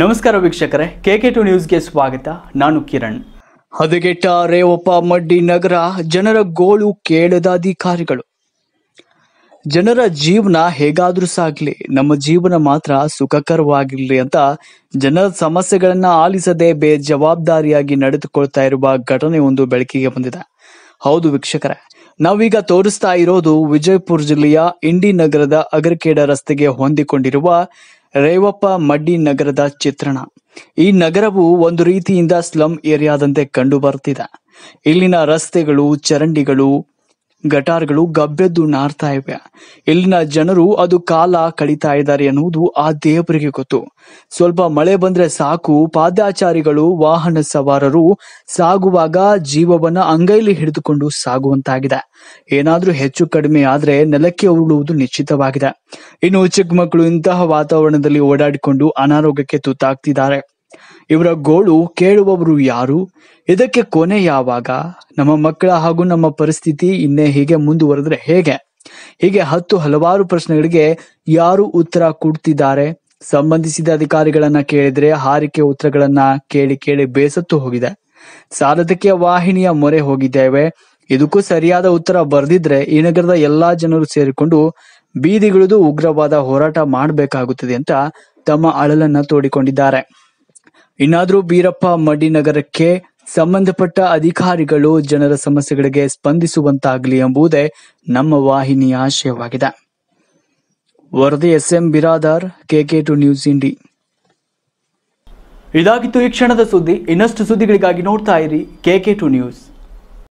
ನಮಸ್ಕಾರ ವೀಕ್ಷಕರೇ K K to ನ್ಯೂಸ್ಗೆ ಸ್ವಾಗತ ನಾನು ಕಿರಣ್ ಹದಗೆಟ್ಟ ರೇವಪ್ಪ ಮಡ್ಡಿ ನಗರ ಜನರ ಗೋಳು ಕೇಳದ ಅಧಿಕಾರಿಗಳು ಜನರ ಜೀವನ ಹೇಗಾದ್ರೂ ಸಾಗ್ಲಿ ನಮ್ಮ ಜೀವನ ಮಾತ್ರ ಸುಖಕರವಾಗಿರ್ಲಿ ಅಂತ ಜನರ ಸಮಸ್ಯೆಗಳನ್ನ ಆಲಿಸದೆ ಬೇಜವಾಬ್ದಾರಿಯಾಗಿ ನಡೆದುಕೊಳ್ತಾ ಇರುವ ಘಟನೆ ಒಂದು ಬೆಳಕಿಗೆ ಬಂದಿದೆ ಹೌದು ವೀಕ್ಷಕರೇ ನಾವೀಗ ತೋರಿಸ್ತಾ ಇರೋದು ವಿಜಯಪುರ ಜಿಲ್ಲೆಯ ಇಂಡಿ ನಗರದ ಅಗರ್ಕೇಡ ರಸ್ತೆಗೆ ಹೊಂದಿಕೊಂಡಿರುವ ರೇವಪ್ಪ ಮಡ್ಡಿ ನಗರದ ಚಿತ್ರಣ ಈ ನಗರವು ಒಂದು ರೀತಿಯಿಂದ ಸ್ಲಂ ಏರಿಯಾದಂತೆ ಕಂಡು ಬರ್ತಿದೆ ಇಲ್ಲಿನ ರಸ್ತೆಗಳು ಚರಂಡಿಗಳು ಗಟಾರ್ಗಳು ಗಬ್ಬೆದ್ದು ನಾರ್ತಾ ಇವೆ ಇಲ್ಲಿನ ಜನರು ಅದು ಕಾಲ ಕಳೀತಾ ಇದ್ದಾರೆ ಎನ್ನುವುದು ಆ ದೇವರಿಗೆ ಗೊತ್ತು ಸ್ವಲ್ಪ ಮಳೆ ಬಂದ್ರೆ ಸಾಕು ಪಾದಾಚಾರಿಗಳು ವಾಹನ ಸವಾರರು ಸಾಗುವಾಗ ಜೀವವನ್ನ ಅಂಗೈಲಿ ಹಿಡಿದುಕೊಂಡು ಸಾಗುವಂತಾಗಿದೆ ಏನಾದ್ರೂ ಹೆಚ್ಚು ಕಡಿಮೆ ಆದ್ರೆ ನೆಲಕ್ಕೆ ಉರುಳುವುದು ನಿಶ್ಚಿತವಾಗಿದೆ ಇನ್ನು ಚಿಕ್ಕ ಮಕ್ಕಳು ಇಂತಹ ವಾತಾವರಣದಲ್ಲಿ ಓಡಾಡಿಕೊಂಡು ಅನಾರೋಗ್ಯಕ್ಕೆ ತುತ್ತಾಗ್ತಿದ್ದಾರೆ ಇವರ ಗೋಳು ಕೇಳುವವರು ಯಾರು ಇದಕ್ಕೆ ಕೊನೆ ಯಾವಾಗ ನಮ್ಮ ಮಕ್ಕಳ ಹಾಗೂ ನಮ್ಮ ಪರಿಸ್ಥಿತಿ ಇನ್ನೇ ಹೀಗೆ ಮುಂದುವರೆದ್ರೆ ಹೇಗೆ ಹೀಗೆ ಹತ್ತು ಹಲವಾರು ಪ್ರಶ್ನೆಗಳಿಗೆ ಯಾರು ಉತ್ತರ ಕೊಡ್ತಿದ್ದಾರೆ ಸಂಬಂಧಿಸಿದ ಅಧಿಕಾರಿಗಳನ್ನ ಕೇಳಿದ್ರೆ ಹಾರಿಕೆ ಉತ್ತರಗಳನ್ನ ಕೇಳಿ ಕೇಳಿ ಬೇಸತ್ತು ಹೋಗಿದೆ ಸಾರಥಕ್ಕೆ ವಾಹಿನಿಯ ಮೊರೆ ಹೋಗಿದ್ದೇವೆ ಇದಕ್ಕೂ ಸರಿಯಾದ ಉತ್ತರ ಬರೆದಿದ್ರೆ ಈ ನಗರದ ಎಲ್ಲಾ ಜನರು ಸೇರಿಕೊಂಡು ಬೀದಿಗಿಳಿದು ಉಗ್ರವಾದ ಹೋರಾಟ ಮಾಡಬೇಕಾಗುತ್ತದೆ ಅಂತ ತಮ್ಮ ಅಳಲನ್ನ ತೋಡಿಕೊಂಡಿದ್ದಾರೆ ಇನ್ನಾದರೂ ಬೀರಪ್ಪ ಮಡಿ ನಗರಕ್ಕೆ ಸಂಬಂಧಪಟ್ಟ ಅಧಿಕಾರಿಗಳು ಜನರ ಸಮಸ್ಯೆಗಳಿಗೆ ಸ್ಪಂದಿಸುವಂತಾಗಲಿ ಎಂಬುದೇ ನಮ್ಮ ವಾಹಿನಿಯ ಆಶಯವಾಗಿದೆ ವರದಿ ಎಸ್ ಎಂ ಬಿರಾದಾರ್ ಕೆಕೆ ಟು ನ್ಯೂಸ್ ಇಂಡಿ ಇದಾಗಿತ್ತು ಈ ಕ್ಷಣದ ಸುದ್ದಿ ಇನ್ನಷ್ಟು ಸುದ್ದಿಗಳಿಗಾಗಿ ನೋಡ್ತಾ ಇರಿ ಕೆಕೆ ಟು ನ್ಯೂಸ್